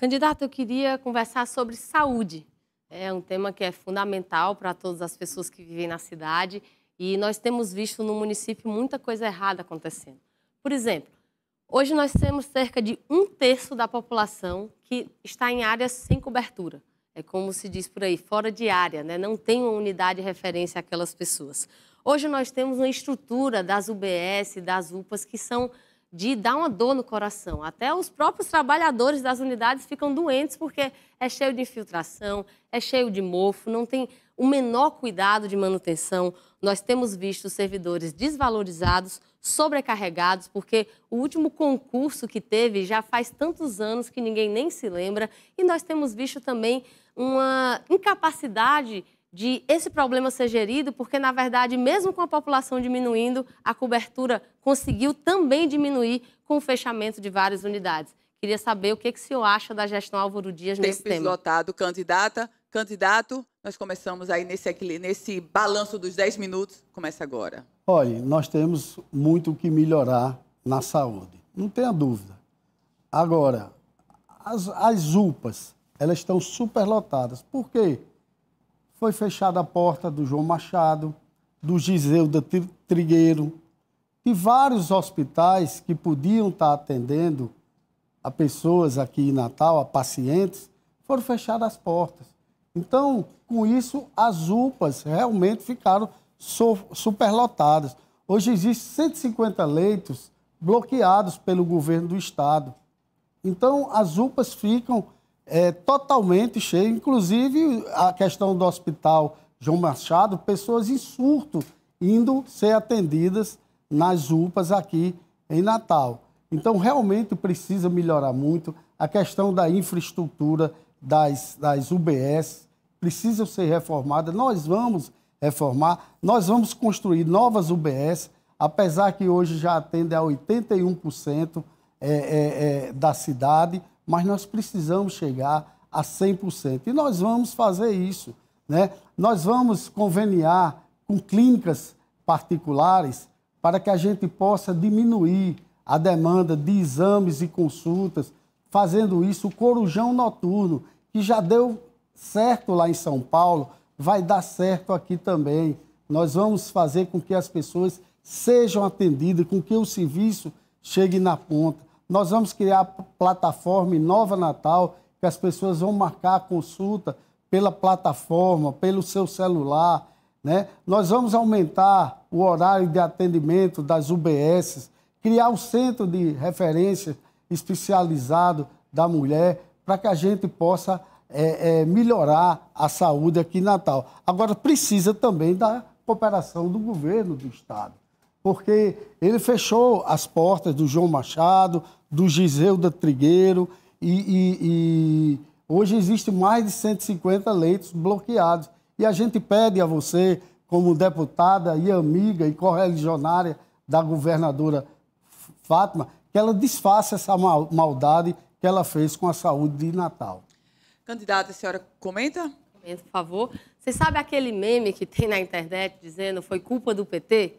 Candidato, eu queria conversar sobre saúde. É um tema que é fundamental para todas as pessoas que vivem na cidade e nós temos visto no município muita coisa errada acontecendo. Por exemplo, hoje nós temos cerca de um terço da população que está em áreas sem cobertura. É como se diz por aí, fora de área, né? não tem uma unidade de referência àquelas pessoas. Hoje nós temos uma estrutura das UBS, das UPAs, que são de dar uma dor no coração. Até os próprios trabalhadores das unidades ficam doentes porque é cheio de infiltração, é cheio de mofo, não tem o menor cuidado de manutenção. Nós temos visto servidores desvalorizados, sobrecarregados, porque o último concurso que teve já faz tantos anos que ninguém nem se lembra, e nós temos visto também uma incapacidade de esse problema ser gerido, porque, na verdade, mesmo com a população diminuindo, a cobertura conseguiu também diminuir com o fechamento de várias unidades. Queria saber o que, que o senhor acha da gestão Álvaro Dias Tempo nesse tema. Tempo esgotado, candidata. Candidato, nós começamos aí nesse, nesse balanço dos 10 minutos. Começa agora. Olha, nós temos muito o que melhorar na saúde, não tenha dúvida. Agora, as, as UPAs, elas estão superlotadas. Por quê? foi fechada a porta do João Machado, do Giseuda da Trigueiro, de vários hospitais que podiam estar atendendo a pessoas aqui em Natal, a pacientes, foram fechadas as portas. Então, com isso, as UPAs realmente ficaram superlotadas. Hoje existem 150 leitos bloqueados pelo governo do estado. Então, as UPAs ficam é, totalmente cheio, inclusive a questão do hospital João Machado, pessoas em surto indo ser atendidas nas UPAs aqui em Natal. Então, realmente precisa melhorar muito a questão da infraestrutura das, das UBS, precisam ser reformadas. Nós vamos reformar, nós vamos construir novas UBS, apesar que hoje já atende a 81% é, é, é, da cidade, mas nós precisamos chegar a 100%. E nós vamos fazer isso. Né? Nós vamos conveniar com clínicas particulares para que a gente possa diminuir a demanda de exames e consultas, fazendo isso o corujão noturno, que já deu certo lá em São Paulo, vai dar certo aqui também. Nós vamos fazer com que as pessoas sejam atendidas, com que o serviço chegue na ponta. Nós vamos criar a plataforma Nova Natal, que as pessoas vão marcar a consulta pela plataforma, pelo seu celular. Né? Nós vamos aumentar o horário de atendimento das UBS, criar um centro de referência especializado da mulher, para que a gente possa é, é, melhorar a saúde aqui em Natal. Agora, precisa também da cooperação do governo do Estado porque ele fechou as portas do João Machado, do Giseu da Trigueiro, e, e, e hoje existem mais de 150 leitos bloqueados. E a gente pede a você, como deputada e amiga e correligionária da governadora Fátima, que ela desfaça essa mal maldade que ela fez com a saúde de Natal. Candidata, a senhora comenta? Comenta, por favor. Você sabe aquele meme que tem na internet dizendo foi culpa do PT?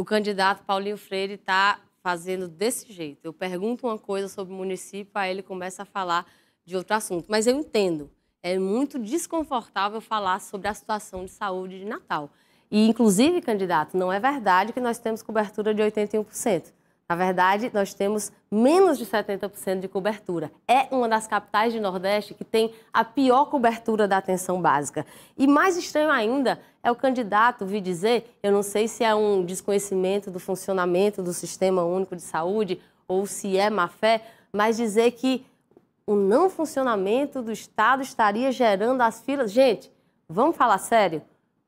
o candidato Paulinho Freire está fazendo desse jeito. Eu pergunto uma coisa sobre o município, aí ele começa a falar de outro assunto. Mas eu entendo, é muito desconfortável falar sobre a situação de saúde de Natal. E, inclusive, candidato, não é verdade que nós temos cobertura de 81%. Na verdade, nós temos menos de 70% de cobertura. É uma das capitais de Nordeste que tem a pior cobertura da atenção básica. E mais estranho ainda é o candidato vir dizer, eu não sei se é um desconhecimento do funcionamento do Sistema Único de Saúde ou se é má fé, mas dizer que o não funcionamento do Estado estaria gerando as filas. Gente, vamos falar sério?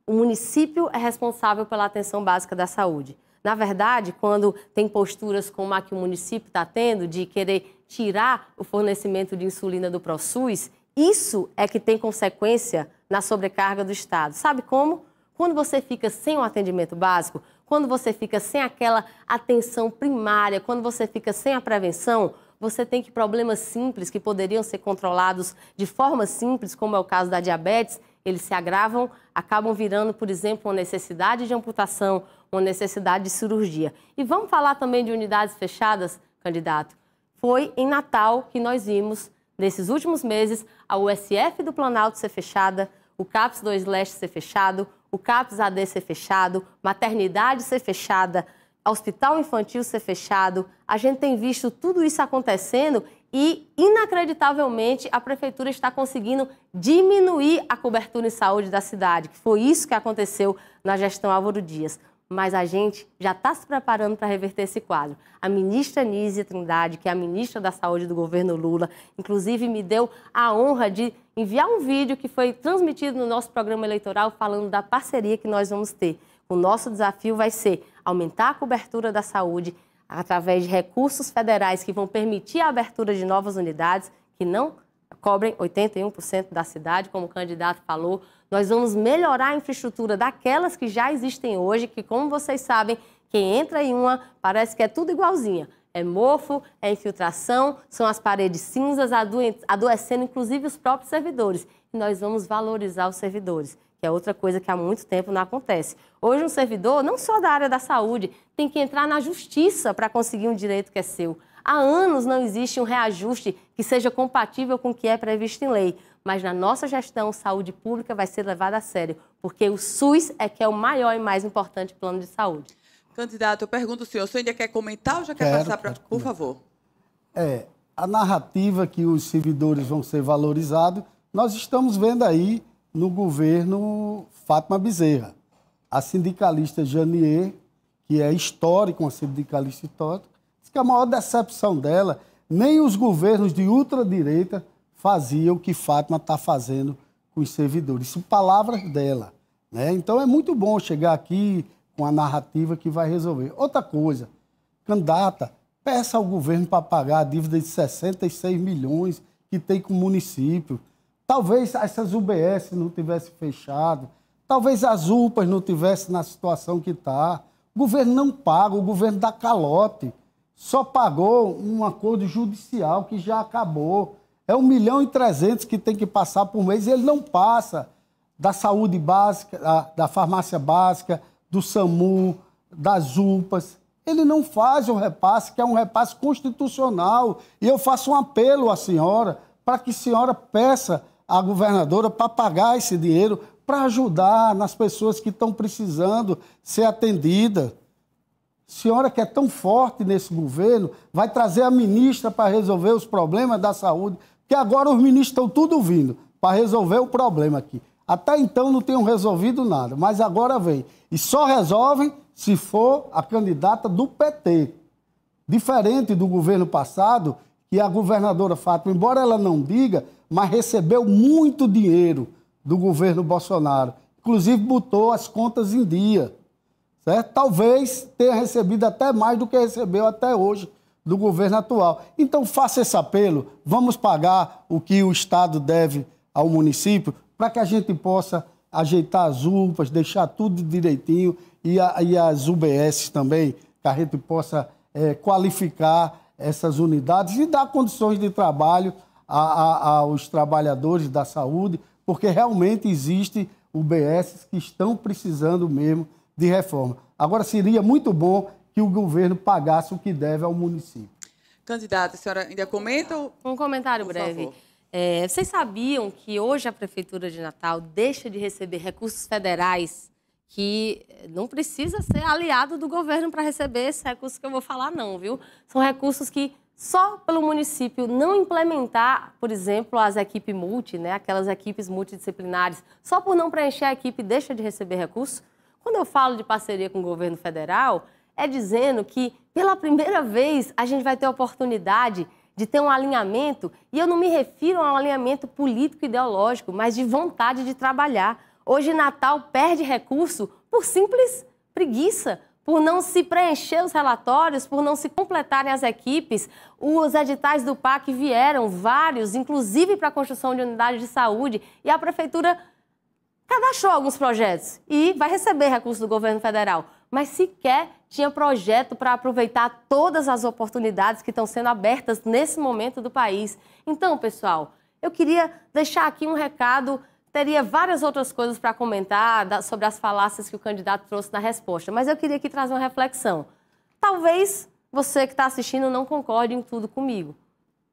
O município é responsável pela atenção básica da saúde. Na verdade, quando tem posturas como a que o município está tendo, de querer tirar o fornecimento de insulina do ProSUS, isso é que tem consequência na sobrecarga do Estado. Sabe como? Quando você fica sem o atendimento básico, quando você fica sem aquela atenção primária, quando você fica sem a prevenção, você tem que problemas simples que poderiam ser controlados de forma simples, como é o caso da diabetes, eles se agravam, acabam virando, por exemplo, uma necessidade de amputação, uma necessidade de cirurgia. E vamos falar também de unidades fechadas, candidato? Foi em Natal que nós vimos, nesses últimos meses, a USF do Planalto ser fechada, o CAPS 2 Leste ser fechado, o CAPS AD ser fechado, maternidade ser fechada, hospital infantil ser fechado. A gente tem visto tudo isso acontecendo e, inacreditavelmente, a prefeitura está conseguindo diminuir a cobertura em saúde da cidade, que foi isso que aconteceu na gestão Álvaro Dias mas a gente já está se preparando para reverter esse quadro. A ministra Nízia Trindade, que é a ministra da Saúde do governo Lula, inclusive me deu a honra de enviar um vídeo que foi transmitido no nosso programa eleitoral falando da parceria que nós vamos ter. O nosso desafio vai ser aumentar a cobertura da saúde através de recursos federais que vão permitir a abertura de novas unidades que não cobrem 81% da cidade, como o candidato falou. Nós vamos melhorar a infraestrutura daquelas que já existem hoje, que, como vocês sabem, quem entra em uma parece que é tudo igualzinha. É mofo, é infiltração, são as paredes cinzas adoecendo, inclusive, os próprios servidores. E nós vamos valorizar os servidores que é outra coisa que há muito tempo não acontece. Hoje, um servidor, não só da área da saúde, tem que entrar na justiça para conseguir um direito que é seu. Há anos não existe um reajuste que seja compatível com o que é previsto em lei. Mas na nossa gestão, saúde pública vai ser levada a sério, porque o SUS é que é o maior e mais importante plano de saúde. Candidato, eu pergunto ao senhor, o senhor ainda quer comentar ou já quer passar para... Por favor. É, a narrativa que os servidores vão ser valorizados, nós estamos vendo aí no governo Fátima Bezerra. A sindicalista Janier, que é histórica, uma sindicalista histórica, que a maior decepção dela, nem os governos de ultradireita faziam o que Fátima está fazendo com os servidores. Isso palavras dela. Né? Então é muito bom chegar aqui com a narrativa que vai resolver. Outra coisa, candidata, peça ao governo para pagar a dívida de 66 milhões que tem com o município. Talvez essas UBS não tivessem fechado, talvez as UPAs não tivessem na situação que está. O governo não paga, o governo dá calote só pagou um acordo judicial que já acabou. É um milhão e trezentos que tem que passar por mês e ele não passa da saúde básica, da, da farmácia básica, do SAMU, das UPAs. Ele não faz o repasse, que é um repasse constitucional. E eu faço um apelo à senhora para que a senhora peça à governadora para pagar esse dinheiro para ajudar nas pessoas que estão precisando ser atendidas senhora que é tão forte nesse governo, vai trazer a ministra para resolver os problemas da saúde, que agora os ministros estão tudo vindo para resolver o problema aqui. Até então não tinham resolvido nada, mas agora vem. E só resolvem se for a candidata do PT. Diferente do governo passado, que a governadora Fátima, embora ela não diga, mas recebeu muito dinheiro do governo Bolsonaro. Inclusive botou as contas em dia certo? Talvez tenha recebido até mais do que recebeu até hoje do governo atual. Então, faça esse apelo, vamos pagar o que o Estado deve ao município para que a gente possa ajeitar as UPAs, deixar tudo direitinho e, a, e as UBS também, que a gente possa é, qualificar essas unidades e dar condições de trabalho a, a, aos trabalhadores da saúde, porque realmente existem UBS que estão precisando mesmo de reforma. Agora, seria muito bom que o governo pagasse o que deve ao município. Candidata, a senhora ainda comenta? Ou... Um comentário Por breve. É, vocês sabiam que hoje a Prefeitura de Natal deixa de receber recursos federais que não precisa ser aliado do governo para receber esses recursos que eu vou falar, não, viu? São recursos que só pelo município não implementar, por exemplo, as equipes multi, né, aquelas equipes multidisciplinares, só por não preencher a equipe deixa de receber recursos. Quando eu falo de parceria com o governo federal, é dizendo que pela primeira vez a gente vai ter a oportunidade de ter um alinhamento, e eu não me refiro a um alinhamento político ideológico, mas de vontade de trabalhar. Hoje Natal perde recurso por simples preguiça, por não se preencher os relatórios, por não se completarem as equipes. Os editais do PAC vieram, vários, inclusive para a construção de unidade de saúde, e a prefeitura cadastrou alguns projetos e vai receber recursos do governo federal, mas sequer tinha projeto para aproveitar todas as oportunidades que estão sendo abertas nesse momento do país. Então, pessoal, eu queria deixar aqui um recado. Teria várias outras coisas para comentar sobre as falácias que o candidato trouxe na resposta, mas eu queria aqui trazer uma reflexão. Talvez você que está assistindo não concorde em tudo comigo,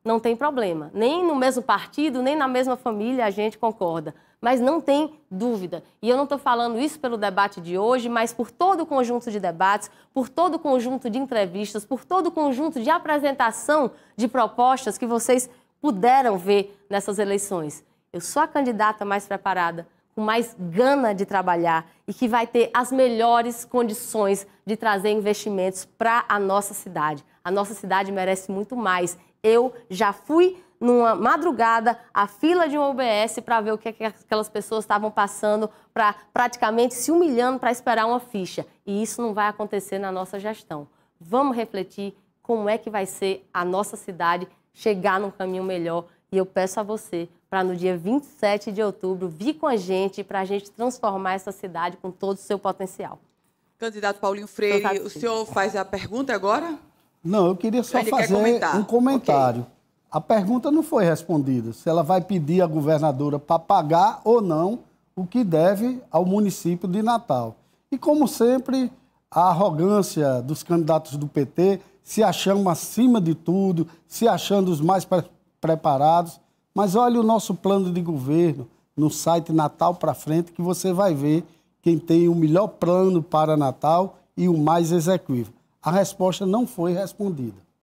não tem problema. Nem no mesmo partido, nem na mesma família a gente concorda. Mas não tem dúvida. E eu não estou falando isso pelo debate de hoje, mas por todo o conjunto de debates, por todo o conjunto de entrevistas, por todo o conjunto de apresentação de propostas que vocês puderam ver nessas eleições. Eu sou a candidata mais preparada, com mais gana de trabalhar e que vai ter as melhores condições de trazer investimentos para a nossa cidade. A nossa cidade merece muito mais eu já fui numa madrugada à fila de um OBS para ver o é que aquelas pessoas estavam passando, para praticamente se humilhando para esperar uma ficha. E isso não vai acontecer na nossa gestão. Vamos refletir como é que vai ser a nossa cidade chegar num caminho melhor. E eu peço a você para no dia 27 de outubro vir com a gente para a gente transformar essa cidade com todo o seu potencial. Candidato Paulinho Freire, o senhor faz a pergunta agora? Não, eu queria só Ele fazer comentar. um comentário. Okay. A pergunta não foi respondida. Se ela vai pedir à governadora para pagar ou não o que deve ao município de Natal. E como sempre, a arrogância dos candidatos do PT se achando acima de tudo, se achando os mais pre preparados. Mas olha o nosso plano de governo no site Natal para frente que você vai ver quem tem o melhor plano para Natal e o mais execuível a resposta não foi respondida.